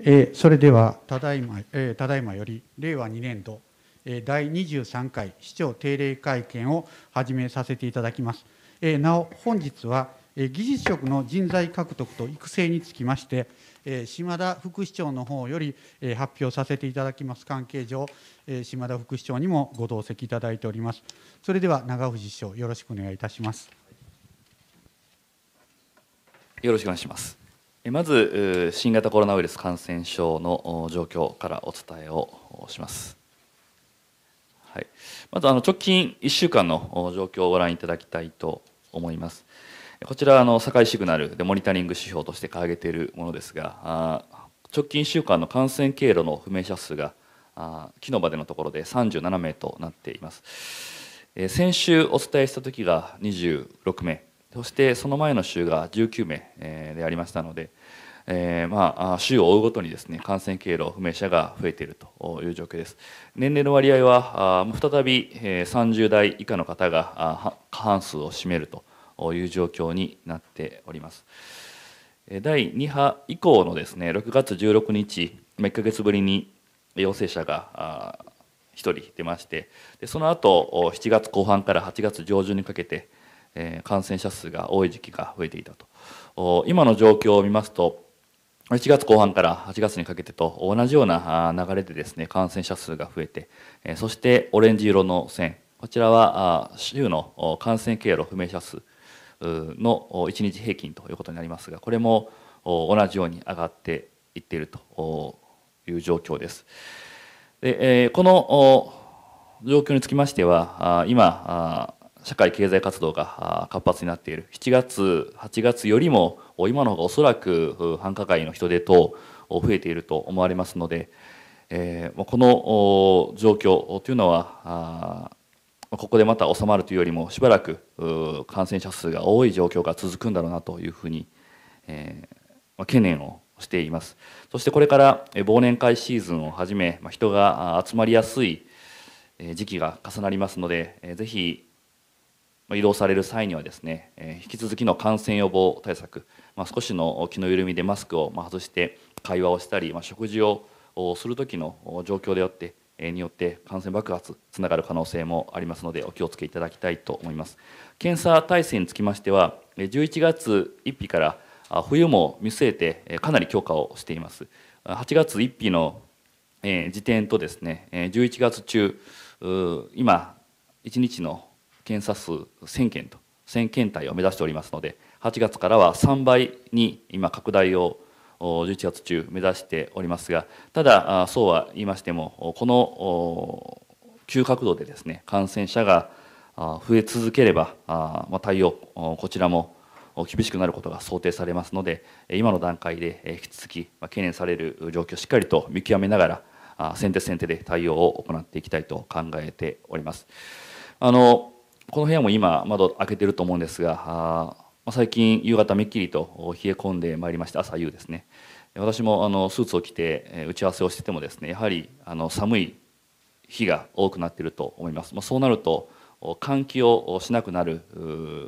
えー、それではただいま、えー、ただいまより令和2年度、えー、第23回市長定例会見を始めさせていただきます。えー、なお本日は、えー、技術職の人材獲得と育成につきまして、えー、島田副市長の方より、えー、発表させていただきます関係上、えー、島田副市長にもご同席いただいております。それでは長藤市長よろしくお願いいたします。よろしくお願いします。まず新型コロナウイルス感染症の状況からお伝えをします。はい、まずあの直近1週間の状況をご覧いただきたいと思います。こちらあの堺シグナルでモニタリング指標として掲げているものですが、直近1週間の感染経路の不明者数が昨日までのところで37名となっています。先週お伝えした時が26名、そしてその前の週が19名でありましたので、えー、まあ、週を追うごとにですね感染経路不明者が増えているという状況です年齢の割合は再び30代以下の方が過半数を占めるという状況になっております第2波以降のですね6月16日1か月ぶりに陽性者が1人出ましてでその後7月後半から8月上旬にかけて感染者数が多い時期が増えていたと今の状況を見ますと1月後半から8月にかけてと同じような流れでですね、感染者数が増えて、そしてオレンジ色の線、こちらは週の感染経路不明者数の1日平均ということになりますが、これも同じように上がっていっているという状況です。でこの状況につきましては、今、社会経済活動が活発になっている7月8月よりも今の方がおそらく繁華街の人出等増えていると思われますので、えこの状況というのはここでまた収まるというよりもしばらく感染者数が多い状況が続くんだろうなというふうに、え懸念をしていますそしてこれから忘年会シーズンをはじめ人が集まりやすい時期が重なりますのでぜひ移動される際にはですね、え引き続きの感染予防対策、まあ、少しの気の緩みでマスクを外して会話をしたり、まあ、食事をする時の状況でよってによって感染爆発つながる可能性もありますのでお気をつけいただきたいと思います検査体制につきましては11月1日から冬も見据えてかなり強化をしています8月1日の時点とですね11月中今1日の検査数1000件と1000検体を目指しておりますので8月からは3倍に今拡大を11月中目指しておりますがただそうは言いましてもこの急角度でですね感染者が増え続ければ対応こちらも厳しくなることが想定されますので今の段階で引き続き懸念される状況をしっかりと見極めながら先手先手で対応を行っていきたいと考えております。あのこの部屋も今窓開けてると思うんですが最近夕方めっきりと冷え込んでまいりまして朝夕ですね私もあのスーツを着て打ち合わせをしててもですねやはりあの寒い日が多くなっていると思います、まあ、そうなると換気をしなくなる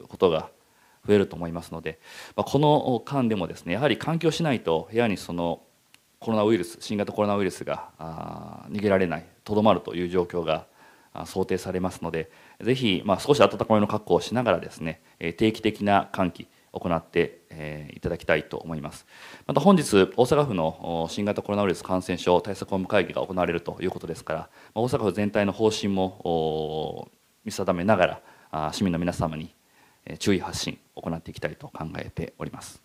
ことが増えると思いますので、まあ、この間でもですねやはり換気をしないと部屋にそのコロナウイルス新型コロナウイルスが逃げられないとどまるという状況が想定されますのでぜひ、まあ、少し温めの確保をしながらですね、定期的な換気、行っていただきたいと思います。また本日、大阪府の新型コロナウイルス感染症対策本部会議が行われるということですから、大阪府全体の方針も見定めながら、市民の皆様に注意発信を行っていきたいと考えております。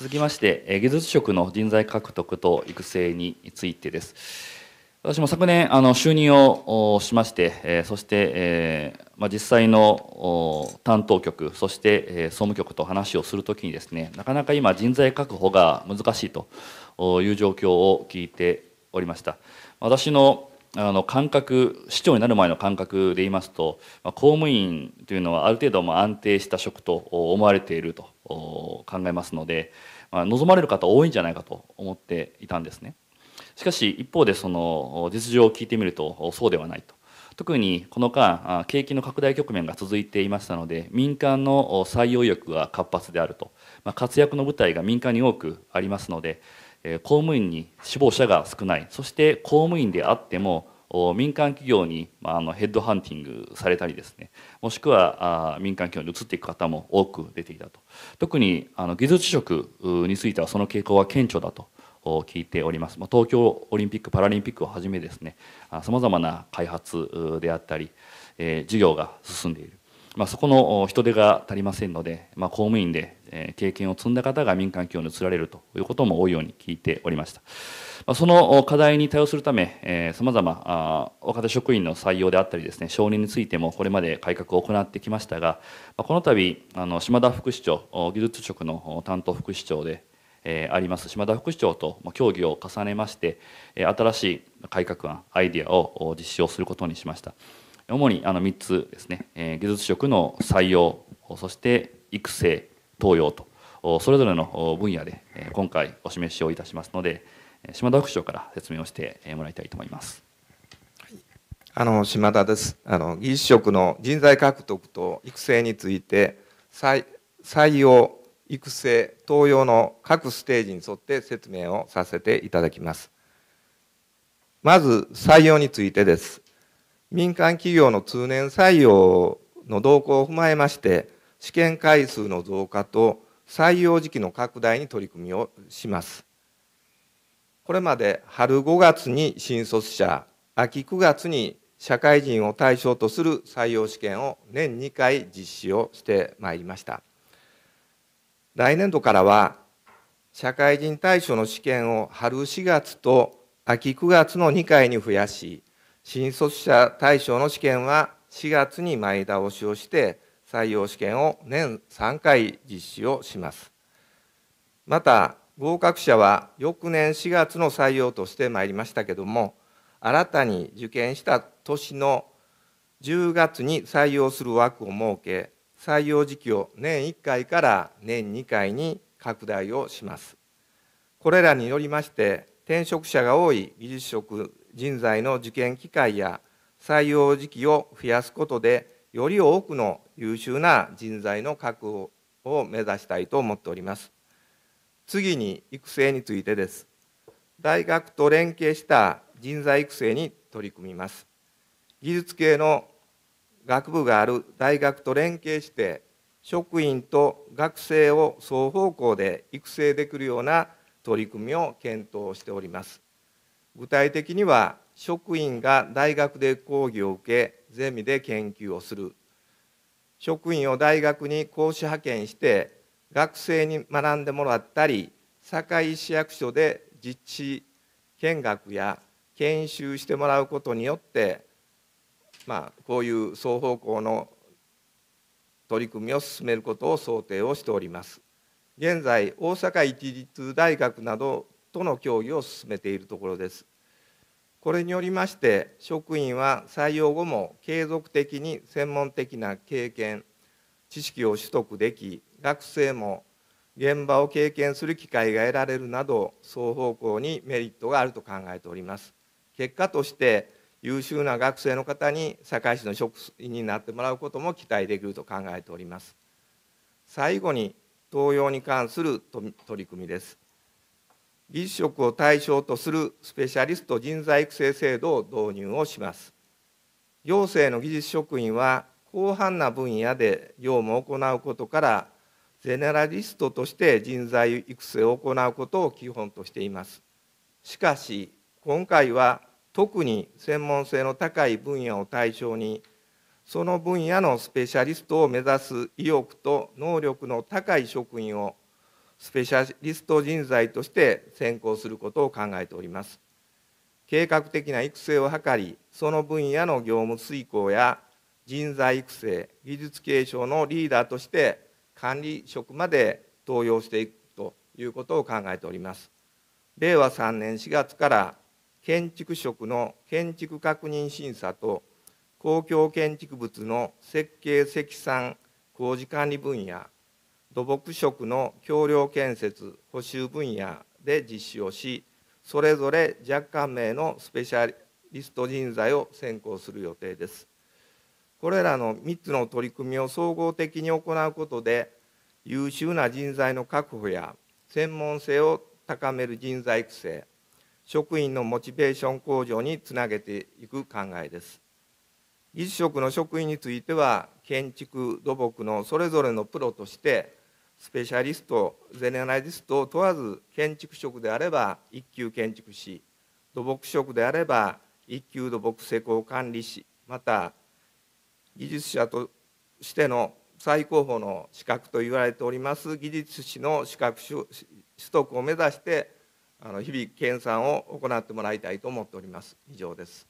続きまして、技術職の人材獲得と育成についてです。私も昨年、あの就任をしまして、えそして、えまあ、実際の担当局、そして、え総務局と話をするときにです、ね、なかなか今、人材確保が難しいという状況を聞いておりました。私のあの感覚市長になる前の感覚で言いますと、まあ、公務員というのはある程度ま安定した職と思われていると考えますので、まあ、望まれる方多いんじゃないかと思っていたんですねしかし一方でその実情を聞いてみるとそうではないと特にこの間景気の拡大局面が続いていましたので民間の採用意欲が活発であると、まあ、活躍の舞台が民間に多くありますので公務員に死亡者が少ないそして公務員であっても民間企業にあのヘッドハンティングされたりですねもしくは民間企業に移っていく方も多く出ていたと特にあの技術職についてはその傾向は顕著だと聞いております東京オリンピック・パラリンピックをはじめですねさまざまな開発であったり事業が進んでいるまあ、そこの人手が足りませんので、まあ、公務員で経験を積んだ方が民間企業に移られるということも多いように聞いておりました。その課題に対応するため、さまざま若手職員の採用であったりですね、承認についてもこれまで改革を行ってきましたが、この度あの島田副市長、技術職の担当副市長であります島田副市長と協議を重ねまして、新しい改革案、アイデアを実施をすることにしました。主にあの3つですね、えー、技術職の採用そして育成登用とそれぞれの分野で今回お示しをいたしますので島田副長から説明をしてもらいたいと思います。あの島田です。あの技術職の人材獲得と育成について採用育成登用の各ステージに沿って説明をさせていただきます。まず採用についてです。民間企業の通年採用の動向を踏まえまして試験回数の増加と採用時期の拡大に取り組みをしますこれまで春5月に新卒者秋9月に社会人を対象とする採用試験を年2回実施をしてまいりました来年度からは社会人対象の試験を春4月と秋9月の2回に増やし新卒者対象の試験は4月に前倒しをして採用試験を年3回実施をします。また合格者は翌年4月の採用としてまいりましたけども新たに受験した年の10月に採用する枠を設け採用時期を年1回から年2回に拡大をします。これらによりまして転職者が多い技術職人材の受験機会や採用時期を増やすことでより多くの優秀な人材の確保を目指したいと思っております次に育成についてです大学と連携した人材育成に取り組みます技術系の学部がある大学と連携して職員と学生を双方向で育成できるような取り組みを検討しております具体的には職員が大学で講義を受けゼミで研究をする職員を大学に講師派遣して学生に学んでもらったり堺市役所で実地見学や研修してもらうことによって、まあ、こういう双方向の取り組みを進めることを想定をしております。現在大阪市立大学などとの協議を進めているところです。これによりまして職員は採用後も継続的に専門的な経験知識を取得でき学生も現場を経験する機会が得られるなど双方向にメリットがあると考えております結果として優秀な学生の方に堺市の職員になってもらうことも期待できると考えております最後に登用に関する取り組みです技術職を対象とするスペシャリスト人材育成制度を導入をします行政の技術職員は広範な分野で業務を行うことからゼネラリストとして人材育成を行うことを基本としていますしかし今回は特に専門性の高い分野を対象にその分野のスペシャリストを目指す意欲と能力の高い職員をスペシャリスト人材として専攻することを考えております計画的な育成を図りその分野の業務遂行や人材育成技術継承のリーダーとして管理職まで登用していくということを考えております令和3年4月から建築職の建築確認審査と公共建築物の設計積算工事管理分野土木職の橋梁建設補修分野で実施をしそれぞれ若干名のスペシャリスト人材を選考する予定ですこれらの3つの取り組みを総合的に行うことで優秀な人材の確保や専門性を高める人材育成職員のモチベーション向上につなげていく考えです技術職の職員については建築土木のそれぞれのプロとしてスペシャリストゼネラリストを問わず建築職であれば一級建築士土木職であれば一級土木施工管理士また技術者としての最高峰の資格と言われております技術士の資格取得を目指してあの日々研鑽を行ってもらいたいと思っております以上です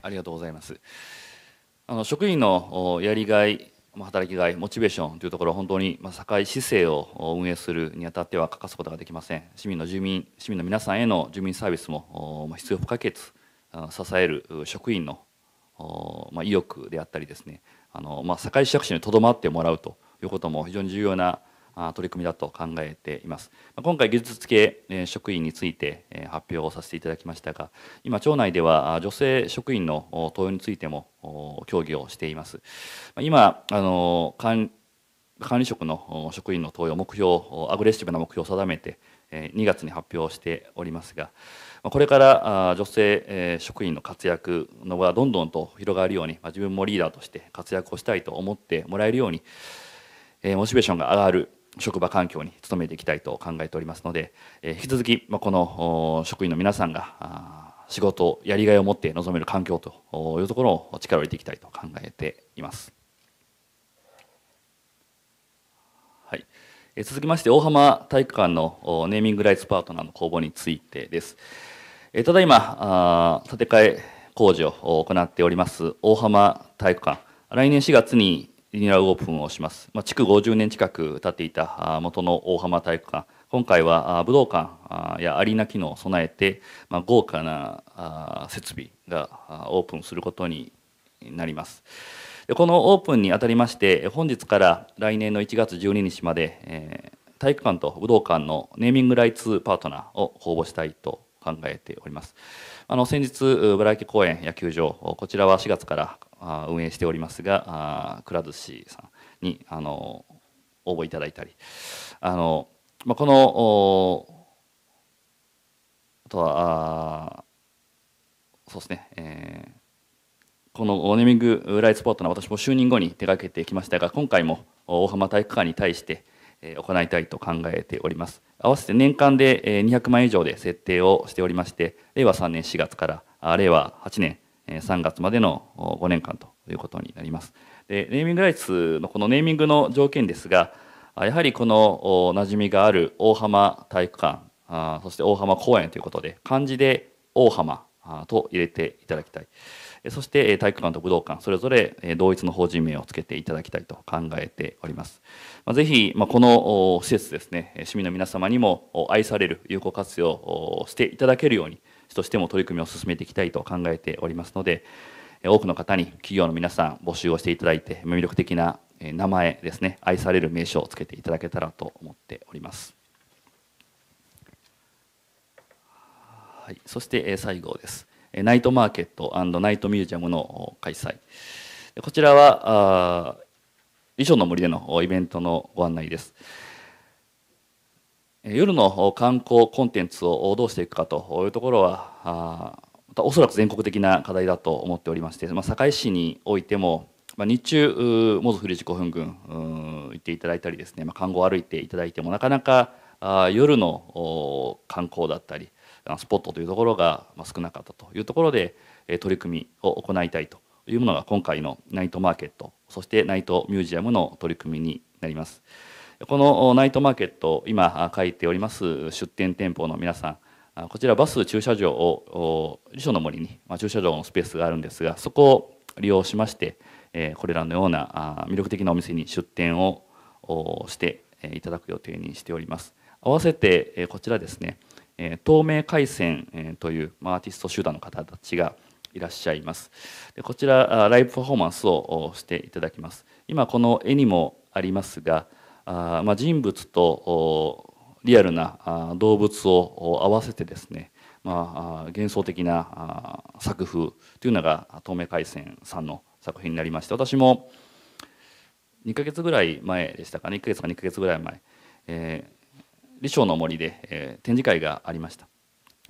ありがとうございますあの職員のやりがい働きがいモチベーションというところは本当に堺市政を運営するにあたっては欠かすことができません市民の住民市民の皆さんへの住民サービスも必要不可欠支える職員の意欲であったりですねあの、まあ、堺市役所にとどまってもらうということも非常に重要な取り組みだと考えています。今回、技術系職員について発表をさせていただきましたが、今、町内では女性職員の登用についても協議をしています。今、あの管理職の職員の登用目標、アグレッシブな目標を定めて、2月に発表しておりますが、これから女性職員の活躍の場がどんどんと広がるように、自分もリーダーとして活躍をしたいと思ってもらえるように、モチベーションが上がる職場環境に努めていきたいと考えておりますので、え引き続き、まあ、この職員の皆さんが仕事やりがいを持って望める環境というところを力を入れていきたいと考えています。はいえ続きまして大浜体育館のネーミングライツパートナーの公募についてです。えただいま建て替え工事を行っております大浜体育館来年4月にリニューアルオープンをします。まあ、築50年近く経っていた元の大浜体育館、今回は武道館やアリーナ機能を備えて、まあ、豪華な設備がオープンすることになります。でこのオープンにあたりまして、本日から来年の1月12日まで、えー、体育館と武道館のネーミングライツパートナーを公募したいと考えております。あの先日、茨城公園野球場、こちらは4月からあ運営しておりますがあくら寿司さんにあの応募いただいたりあの、まあ、このあとはあそうですね、えー、このネーミングライツポートの私も就任後に手がけてきましたが今回も大浜体育館に対して行いたいと考えております合わせて年間で200万円以上で設定をしておりまして令和3年4月から令和8年3月までの5年間ということになります。でネーミングライツのこのネーミングの条件ですがやはりこのなじみがある大浜体育館そして大浜公園ということで漢字で大浜と入れていただきたいそして体育館と武道館それぞれ同一の法人名をつけていただきたいと考えておりますぜひこの施設ですね市民の皆様にも愛される有効活用していただけるようにとしても取り組みを進めていきたいと考えておりますので、多くの方に企業の皆さん募集をしていただいて、魅力的な名前ですね、愛される名称をつけていただけたらと思っております。はい、そして最後です。ナイトマーケットナイトミュージアムの開催。こちらは、衣装の森でのイベントのご案内です。夜の観光コンテンツをどうしていくかというところはおそらく全国的な課題だと思っておりまして、まあ、堺市においても、まあ、日中モズフリ自己噴群行っていただいたりですね、まあ、看を歩いていただいてもなかなか夜の観光だったりスポットというところが少なかったというところで取り組みを行いたいというものが今回のナイトマーケットそしてナイトミュージアムの取り組みになります。このナイトマーケット、今書いております出店店舗の皆さん、こちらバス駐車場を、辞書の森に駐車場のスペースがあるんですが、そこを利用しまして、これらのような魅力的なお店に出店をしていただく予定にしております。合わせてこちらですね、透明回線というアーティスト集団の方たちがいらっしゃいます。こちら、ライブパフォーマンスをしていただきます。今、この絵にもありますが、あ、まあ、人物とリアルな動物を合わせてですね、まあ、幻想的な作風というのが東明海戦さんの作品になりまして私も2ヶ月ぐらい前でしたかね1ヶ月か2ヶ月ぐらい前、えー、李昌の森で、えー、展示会がありました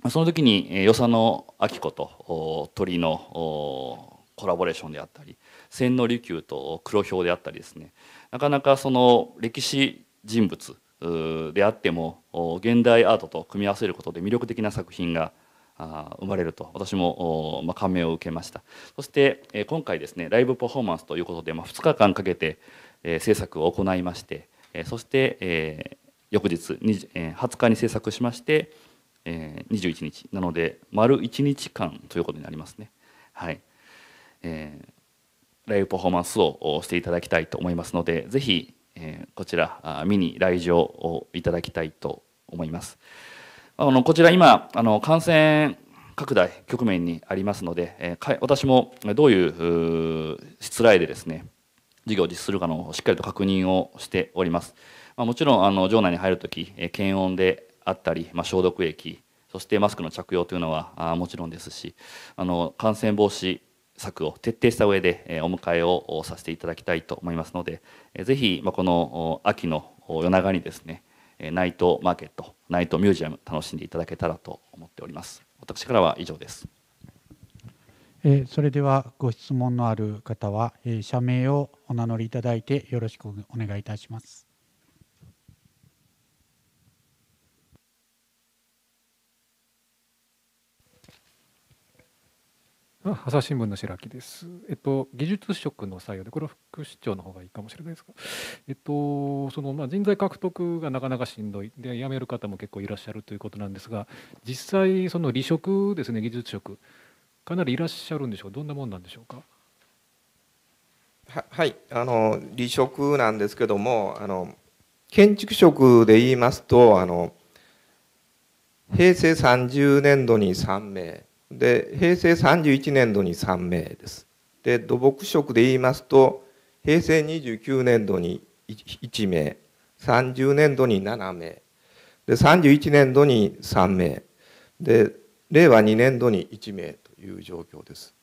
その時に、え与謝野明子と鳥のコラボレーションであったり千利休と黒豹であったりですねなかなかその歴史人物であっても現代アートと組み合わせることで魅力的な作品が生まれると私も感銘を受けましたそして今回ですねライブパフォーマンスということで2日間かけて制作を行いましてそして翌日20日に制作しまして21日なので丸1日間ということになりますねはい、えーライブパフォーマンスをしていただきたいと思いますので、ぜひ、えこちら、見に来場をいただきたいと思います。あのこちら今あの感染拡大局面にありますので、え私もどういう失礼でですね事業を実施するかのしっかりと確認をしております、まもちろんあの場内に入るとき、え検温であったり、まあ、消毒液そしてマスクの着用というのはあもちろんですしあの感染防止策を徹底した上でお迎えをさせていただきたいと思いますので、ぜひこの秋の夜長にですね、ナイトマーケット、ナイトミュージアム、楽しんでいただけたらと思っております。私からは以上です。えそれではご質問のある方は、え社名をお名乗りいただいてよろしくお願いいたします。朝日新聞の白木です。えっと、技術職の採用で、これは副市長の方がいいかもしれないですが、えっと、そのまあ人材獲得がなかなかしんどい、で辞める方も結構いらっしゃるということなんですが、実際、その離職ですね、技術職、かなりいらっしゃるんでしょう、どんなもんなんでしょうか。ははいあの、離職なんですけども、あの建築職で言いますと、あの平成30年度に3名。で平成31年度に3名ですで土木職で言いますと平成29年度に1名30年度に7名で31年度に3名で令和2年度に1名という状況です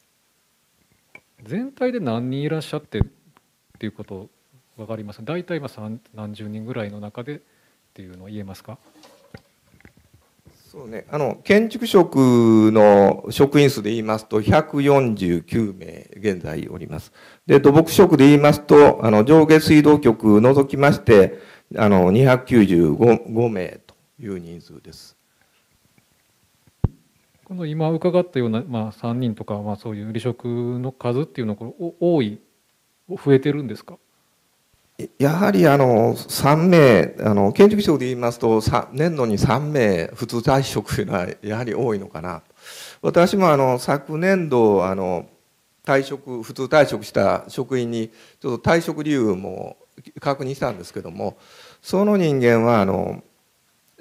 全体で何人いらっしゃってっていうこと分かります大体今何十人ぐらいの中でっていうのを言えますかそうね、あの建築職の職員数で言いますと、149名現在おります。で、土木職で言いますと、あの上下水道局除きまして、あの295名という人数です。この今伺ったような、まあ、3人とか、まあ、そういう離職の数っていうのは、これ多い、増えてるんですかやはりあの3名あの建築省で言いますと年度に3名普通退職というのはやはり多いのかな私もあの昨年度あの退職普通退職した職員にちょっと退職理由も確認したんですけどもその人間はあの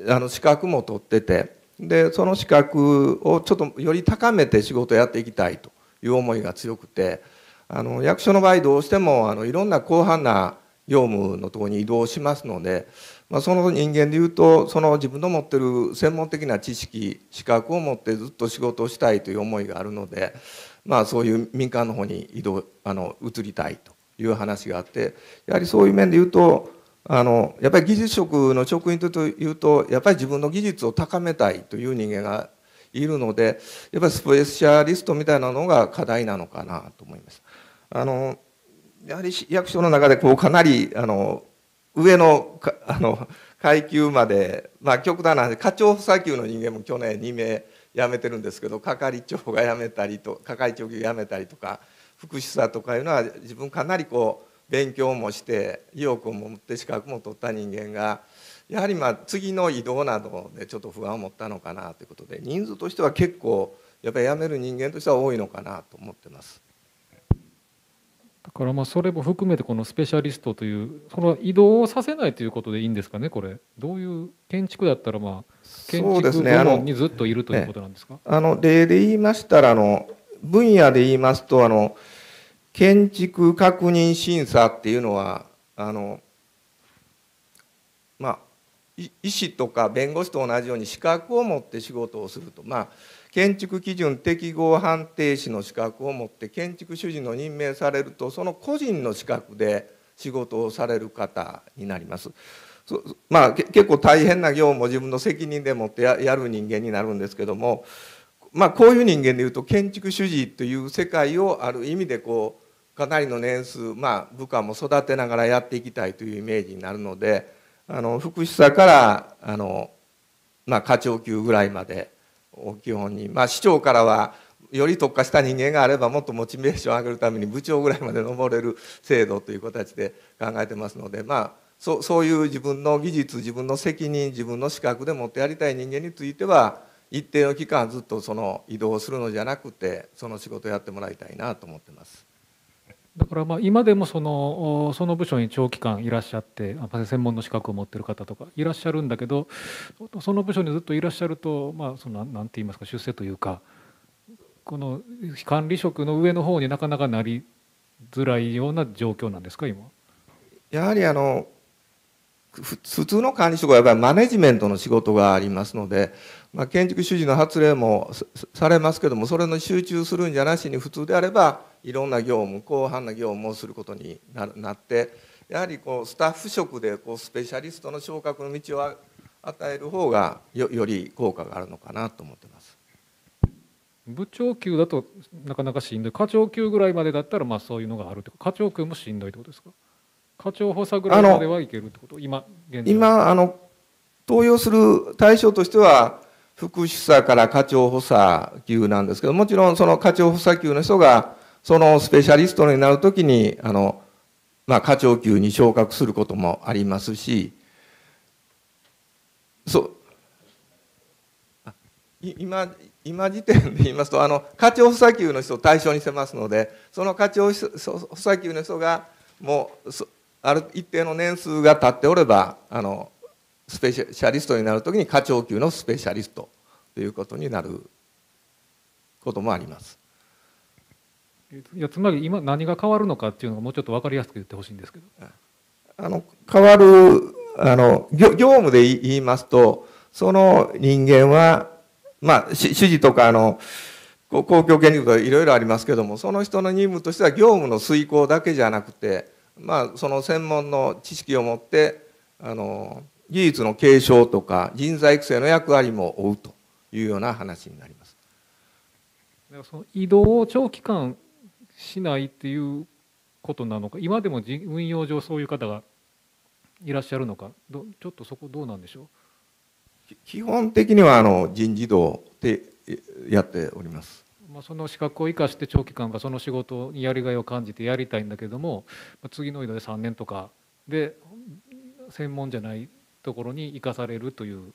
あの資格も取っててでその資格をちょっとより高めて仕事をやっていきたいという思いが強くてあの役所の場合どうしてもあのいろんな広範な業務のとこに移動しますので、まあ、その人間でいうとその自分の持ってる専門的な知識資格を持ってずっと仕事をしたいという思いがあるので、まあ、そういう民間の方に移動あの移りたいという話があってやはりそういう面でいうとあのやっぱり技術職の職員というとやっぱり自分の技術を高めたいという人間がいるのでやっぱりスペシャリストみたいなのが課題なのかなと思います。あのやはり市役所の中でこうかなりあの上のあの階級まで、まあ、極端な課長補佐級の人間も去年2名辞めてるんですけど係長が辞めたりと係長が辞めたりとか福祉さとかいうのは自分かなりこう勉強もして意欲を持って資格も取った人間がやはりまあ次の移動などでちょっと不安を持ったのかなということで人数としては結構やっぱり辞める人間としては多いのかなと思ってます。からまあそれも含めてこのスペシャリストというその移動をさせないということでいいんですかねこれどういう建築だったらまあ建築部門にずっといるということなんですか、ね、あの例で言いましたらあの分野で言いますとあの建築確認審査っていうのはあの医師とか弁護士と同じように資格を持って仕事をすると、まあ、建築基準適合判定士の資格を持って建築主事の任命されるとその個人の資格で仕事をされる方になります。まあ、結構大変な業務を自分の責任でもってやる人間になるんですけども、まあ、こういう人間でいうと建築主治という世界をある意味でこうかなりの年数、まあ、部下も育てながらやっていきたいというイメージになるので。あの福祉さからあの、まあ、課長級ぐらいまでを基本に、まあ、市長からはより特化した人間があればもっとモチベーションを上げるために部長ぐらいまで登れる制度という形で考えてますので、まあ、そそういう自分の技術自分の責任自分の資格でもってやりたい人間については一定の期間ずっとその移動するのじゃなくてその仕事をやってもらいたいなと思ってます。だからまあ今でもそのその部署に長期間いらっしゃって専門の資格を持ってる方とかいらっしゃるんだけどその部署にずっといらっしゃるとまあその何て言いますか出世というかこの管理職の上の方になかなかなりづらいような状況なんですか今やはりあの普通の管理職はやっぱりマネジメントの仕事がありますので、まあ、建築主事の発令もされますけどもそれの集中するんじゃなしに普通であればいろんな業務広範な業務をすることになってやはりこうスタッフ職でこうスペシャリストの昇格の道を与える方がよより効果があるのかなと思ってます。部長級だとなかなかしんどい課長級ぐらいまでだったらまあそういうのがあるとて課長級もしんどいってことですか課長補佐ぐらいまではいけるってこと今今あの登用する対象としては副主査から課長補佐級なんですけどもちろんその課長補佐級の人がそのスペシャリストになるときに、あの、まあ、課長級に昇格することもありますし、そう、今、今時点で言いますと、あの、課長補佐級の人を対象にしてますので、その課長補佐級の人が、もう、ある一定の年数が経っておれば、あの、スペシャリストになるときに課長級のスペシャリストということになることもあります。いやつまり今何が変わるのかっていうのがもうちょっと分かりやすく言ってほしいんですけど。あの変わるあの業務で言いますとその人間は、まあ、主示とかあの公共権利とかいろいろありますけどもその人の任務としては業務の遂行だけじゃなくて、まあ、その専門の知識を持ってあの技術の継承とか人材育成の役割も負うというような話になります。その移動を長期間しないっていうことなのか今でも運用上そういう方がいらっしゃるのかどちょっとそこどうなんでしょう基本的にはあの人事堂でやっております。まあ、その資格を生かして長期間がその仕事にやりがいを感じてやりたいんだけども次の移動で3年とかで専門じゃないところに生かされるという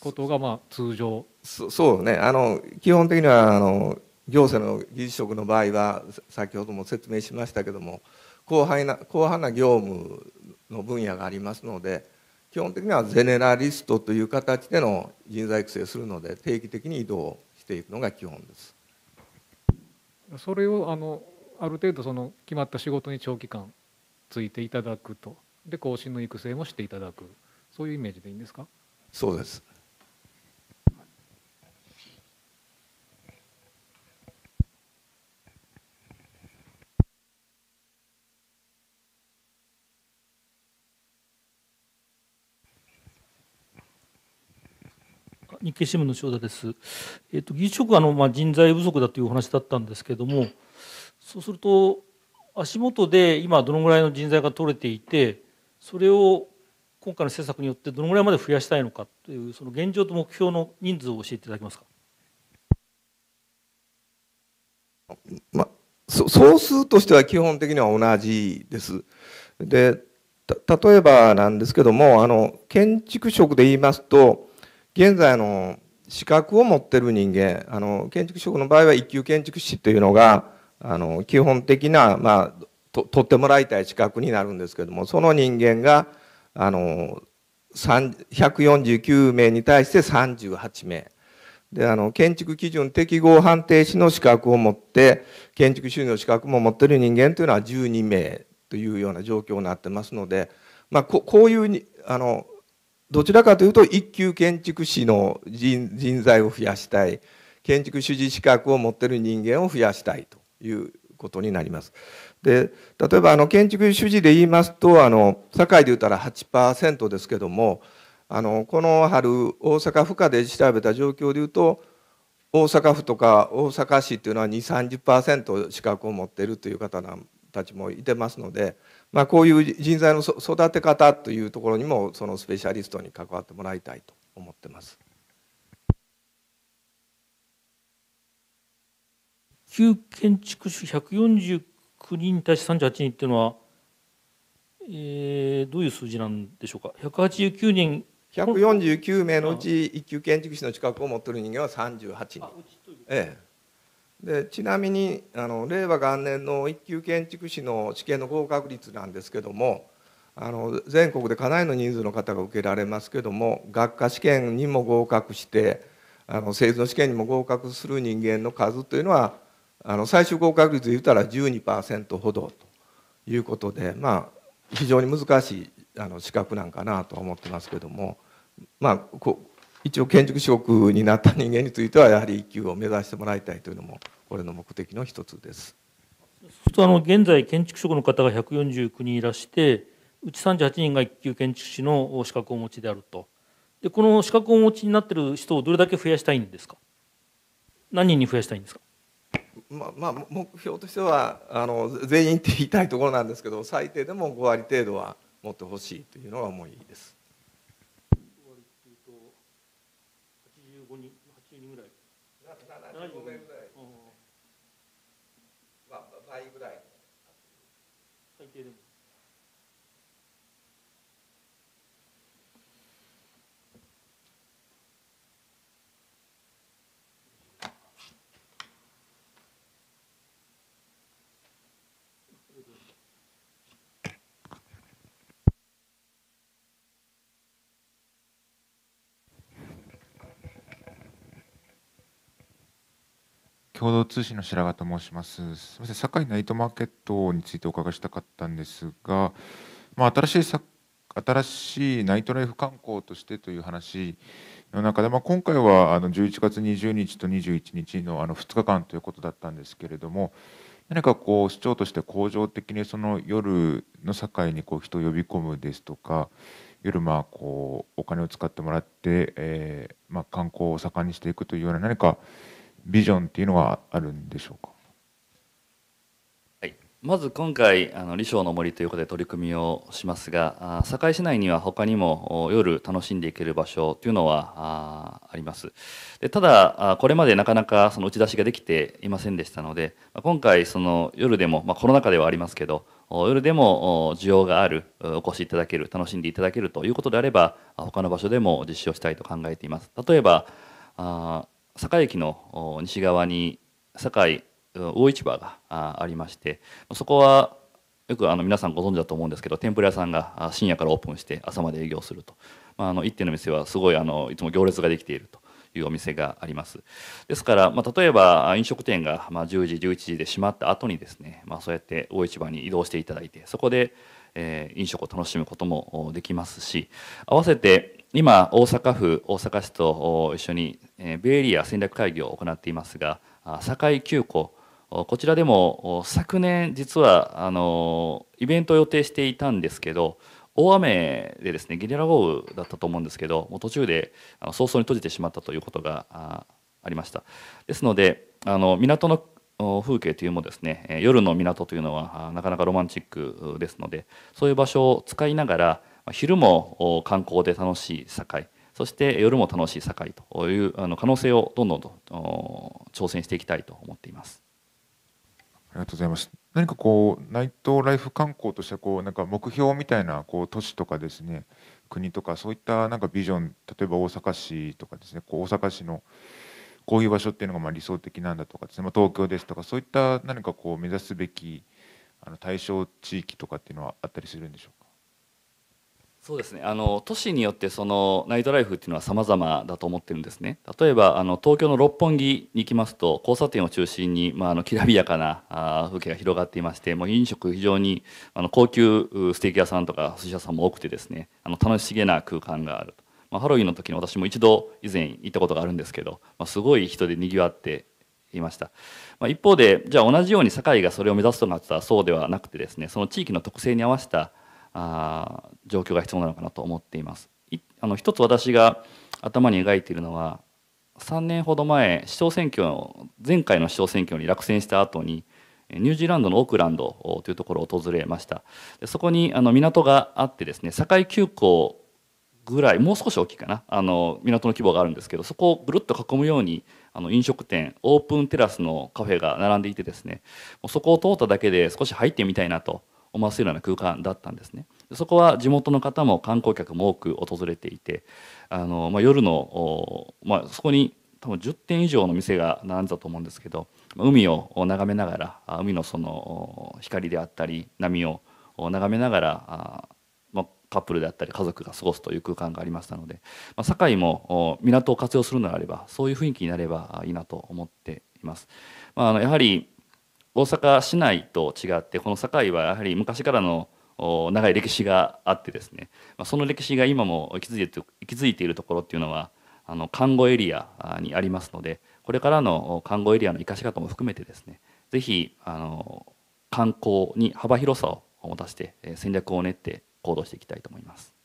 ことがまあ通常そうねあの基本的にはあの行政の議事職の場合は先ほども説明しましたけども広範な広範な業務の分野がありますので基本的にはゼネラリストという形での人材育成するので定期的に移動していくのが基本です。それをあのある程度その決まった仕事に長期間ついていただくとで後進の育成もしていただくそういうイメージでいいんですかそうです日経新聞の塩田です。えっ、ー、と、技術職あの、まあ、人材不足だというお話だったんですけれども、そうすると、足元で今どのぐらいの人材が取れていて、それを今回の政策によってどのぐらいまで増やしたいのかという、その現状と目標の人数を教えていただけますか。まあ、総数としては基本的には同じです。で、例えばなんですけども、あの、建築職で言いますと、現在の資格を持ってる人間あの建築職の場合は一級建築士というのがあの基本的な、まあ、と取ってもらいたい資格になるんですけどもその人間があの149名に対して38名であの建築基準適合判定士の資格を持って建築収入資格も持っている人間というのは12名というような状況になってますので、まあ、こういうあのどちらかというと一級建築士の人人材を増やしたい建築主事資格を持っている人間を増やしたいということになります。で例えばあの建築主事で言いますとあの堺で言ったら8%ですけどもあのこの春大阪府下で調べた状況で言うと大阪府とか大阪市っていうのは2 3 0資格を持っているという方たちもいてますので。まあ、こういう人材の育て方というところにもそのスペシャリストに関わってもらいたいと思ってます。旧建築士149人に対して38人っていうのは、えー、どういう数字なんでしょうか189人149名のうち一級建築士の資格を持っている人間は38人。ええでちなみにあの令和元年の一級建築士の試験の合格率なんですけどもあの全国でかなりの人数の方が受けられますけども学科試験にも合格してあの政治の試験にも合格する人間の数というのはあの最終合格率で言ったら12%ほどということで、まあ、非常に難しいあの資格なんかなとは思ってますけども、まあ、こ一応建築職になった人間についてはやはり一級を目指してもらいたいというのもこれの目的の一つです。普とあの現在建築職の方が149人いらしてうち38人が一級建築士の資格をお持ちであるとでこの資格をお持ちになっている人をどれだけ増やしたいんですか何人に増やしたいんですかままあ、目標としてはあの全員って言いたいところなんですけど最低でも5割程度は持ってほしいというのが思いです。共同通信の白髪と申します。すみません、堺ナイトマーケットについてお伺いしたかったんですが、まあ、新しい新しいナイトライフ観光としてという話の中で、まあ、今回はあの11月20日と21日のあの2日間ということだったんですけれども、何かこう市長として恒常的にその夜の堺にこう人を呼び込むですとか、夜まあこうお金を使ってもらって、えー、まあ観光を盛んにしていくというような何か。ビジョンっていうのはあるんでしょうか、はい、まず今回あの「李承の森」ということで取り組みをしますがあ堺市内には他にも夜楽しんでいける場所というのはありますでただこれまでなかなかその打ち出しができていませんでしたのでま今回その夜でも、まあ、コロナ禍ではありますけど夜でも需要があるお越しいただける楽しんでいただけるということであれば他の場所でも実施をしたいと考えています例えば堺駅の西側に堺魚市場がありましてそこはよくあの皆さんご存知だと思うんですけど天ぷら屋さんが深夜からオープンして朝まで営業すると、まあ、あの一点の店はすごいあのいつも行列ができているというお店がありますですから、まあ、例えば飲食店が、まあ、10時11時で閉まった後にですね、まあ、そうやって大市場に移動していただいてそこで、えー、飲食を楽しむこともできますし合わせて今、大阪府、大阪市と一緒に、えベイエリア戦略会議を行っていますが、堺急行、こちらでも昨年、実はあのイベントを予定していたんですけど、大雨でですねゲリラ豪雨だったと思うんですけど、もう途中で早々に閉じてしまったということがありました。ですので、あの港の風景というもですね夜の港というのはなかなかロマンチックですのでそういう場所を使いながら昼も観光で楽しい境そして夜も楽しい境というあの可能性をどんどんと挑戦していきたいと思っています。ありがとうございます。何かこうナイトライフ観光としてこうなんか目標みたいなこう都市とかですね国とかそういったなんかビジョン例えば大阪市とかですねこう大阪市のこういう場所っていうのがまあ理想的なんだとかですね、ま東京ですとかそういった何かこう目指すべきあの対象地域とかっていうのはあったりするんでしょうそうですねあの都市によってそのナイトライフっていうのは様々だと思ってるんですね例えばあの東京の六本木に行きますと交差点を中心に、まあ、あのきらびやかなあ風景が広がっていましてもう飲食非常にあの高級ステーキ屋さんとか寿司屋さんも多くてですねあの楽しげな空間があるまあ、ハロウィンの時に私も一度以前行ったことがあるんですけど、まあ、すごい人でにぎわっていました、まあ、一方でじゃあ同じように会がそれを目指すとなったらそうではなくてですねその地域の特性に合わせたあ状況が必要なのかなと思っていますいあの一つ私が頭に描いているのは3年ほど前市長選挙前回の市長選挙に落選した後にニュージーランドのオークランドというところを訪れましたでそこにあの港があってですね堺急行ぐらいもう少し大きいかなあの港の規模があるんですけどそこをぐるっと囲むようにあの飲食店オープンテラスのカフェが並んでいてですねそこを通っただけで少し入ってみたいなと思わせるような空間だったんですね。そこは地元の方も観光客も多く訪れていてあの、まあ、夜の、まあ、そこに多分10店以上の店が並んだと思うんですけど海を眺めながら海のその光であったり波を眺めながらまあ、カップルであったり家族が過ごすという空間がありましたので、まあ、堺も港を活用するのであればそういう雰囲気になればいいなと思っています。まあ、あのやはり大阪市内と違ってこの堺はやはり昔からの長い歴史があってですねその歴史が今も息づいていているところっていうのはあの看護エリアにありますのでこれからの看護エリアの生かし方も含めてですね是非あの観光に幅広さを持たせて戦略を練って行動していきたいと思います。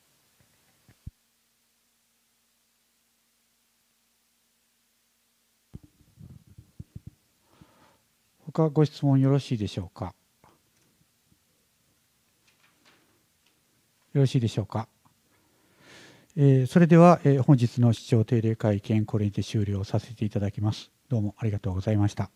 他ご質問よろしいでしょうかよろしいでしょうか、えー、それでは、えー、本日の視聴定例会見これにて終了させていただきますどうもありがとうございました